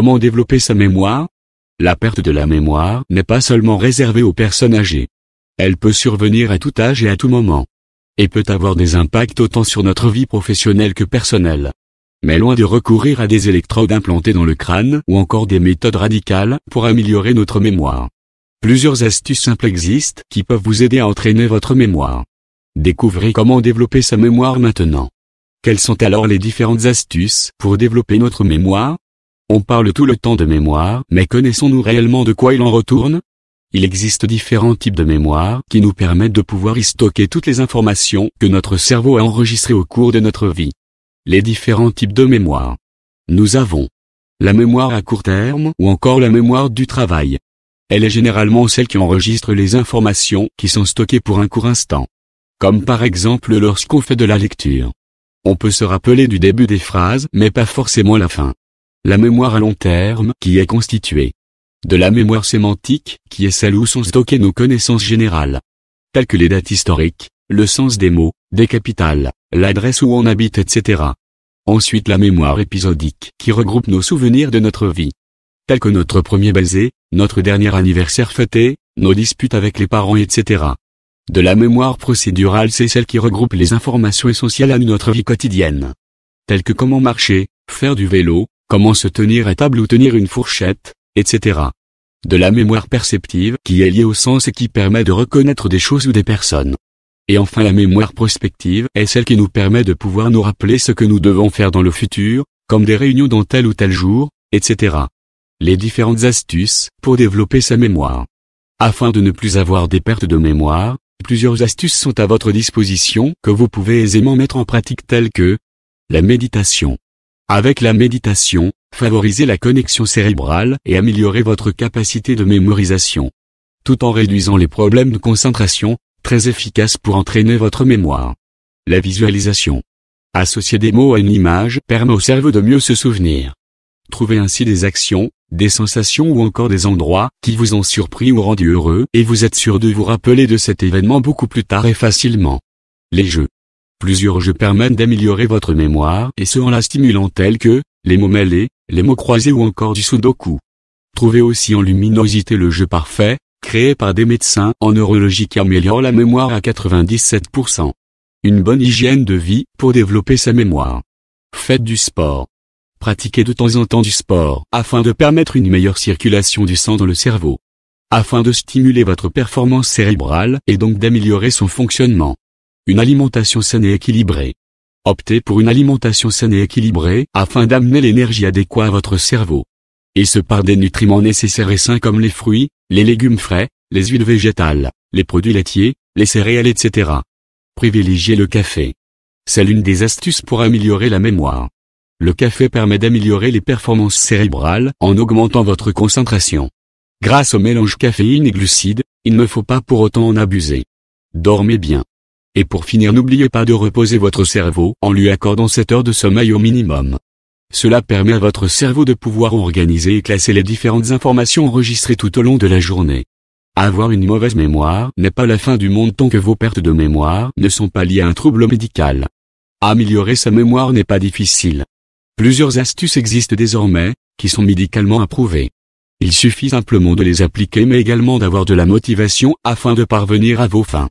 Comment développer sa mémoire La perte de la mémoire n'est pas seulement réservée aux personnes âgées. Elle peut survenir à tout âge et à tout moment. Et peut avoir des impacts autant sur notre vie professionnelle que personnelle. Mais loin de recourir à des électrodes implantées dans le crâne ou encore des méthodes radicales pour améliorer notre mémoire. Plusieurs astuces simples existent qui peuvent vous aider à entraîner votre mémoire. Découvrez comment développer sa mémoire maintenant. Quelles sont alors les différentes astuces pour développer notre mémoire on parle tout le temps de mémoire, mais connaissons-nous réellement de quoi il en retourne Il existe différents types de mémoire qui nous permettent de pouvoir y stocker toutes les informations que notre cerveau a enregistrées au cours de notre vie. Les différents types de mémoire. Nous avons la mémoire à court terme ou encore la mémoire du travail. Elle est généralement celle qui enregistre les informations qui sont stockées pour un court instant. Comme par exemple lorsqu'on fait de la lecture. On peut se rappeler du début des phrases, mais pas forcément la fin la mémoire à long terme qui est constituée de la mémoire sémantique qui est celle où sont stockées nos connaissances générales, telles que les dates historiques, le sens des mots, des capitales, l'adresse où on habite, etc. Ensuite la mémoire épisodique qui regroupe nos souvenirs de notre vie, tels que notre premier baiser, notre dernier anniversaire fêté, nos disputes avec les parents, etc. De la mémoire procédurale c'est celle qui regroupe les informations essentielles à notre vie quotidienne, telles que comment marcher, faire du vélo, comment se tenir à table ou tenir une fourchette, etc. De la mémoire perceptive qui est liée au sens et qui permet de reconnaître des choses ou des personnes. Et enfin la mémoire prospective est celle qui nous permet de pouvoir nous rappeler ce que nous devons faire dans le futur, comme des réunions dans tel ou tel jour, etc. Les différentes astuces pour développer sa mémoire. Afin de ne plus avoir des pertes de mémoire, plusieurs astuces sont à votre disposition que vous pouvez aisément mettre en pratique telles que la méditation. Avec la méditation, favorisez la connexion cérébrale et améliorez votre capacité de mémorisation. Tout en réduisant les problèmes de concentration, très efficace pour entraîner votre mémoire. La visualisation. Associer des mots à une image permet au cerveau de mieux se souvenir. Trouvez ainsi des actions, des sensations ou encore des endroits qui vous ont surpris ou rendu heureux et vous êtes sûr de vous rappeler de cet événement beaucoup plus tard et facilement. Les jeux. Plusieurs jeux permettent d'améliorer votre mémoire et ce en la stimulant tels que, les mots mêlés, les mots croisés ou encore du sudoku. Trouvez aussi en luminosité le jeu parfait, créé par des médecins en neurologie qui améliore la mémoire à 97%. Une bonne hygiène de vie pour développer sa mémoire. Faites du sport. Pratiquez de temps en temps du sport afin de permettre une meilleure circulation du sang dans le cerveau. Afin de stimuler votre performance cérébrale et donc d'améliorer son fonctionnement une alimentation saine et équilibrée. Optez pour une alimentation saine et équilibrée afin d'amener l'énergie adéquate à votre cerveau. Et se par des nutriments nécessaires et sains comme les fruits, les légumes frais, les huiles végétales, les produits laitiers, les céréales etc. Privilégiez le café. C'est l'une des astuces pour améliorer la mémoire. Le café permet d'améliorer les performances cérébrales en augmentant votre concentration. Grâce au mélange caféine et glucides, il ne faut pas pour autant en abuser. Dormez bien. Et pour finir n'oubliez pas de reposer votre cerveau en lui accordant 7 heures de sommeil au minimum. Cela permet à votre cerveau de pouvoir organiser et classer les différentes informations enregistrées tout au long de la journée. Avoir une mauvaise mémoire n'est pas la fin du monde tant que vos pertes de mémoire ne sont pas liées à un trouble médical. Améliorer sa mémoire n'est pas difficile. Plusieurs astuces existent désormais, qui sont médicalement approuvées. Il suffit simplement de les appliquer mais également d'avoir de la motivation afin de parvenir à vos fins.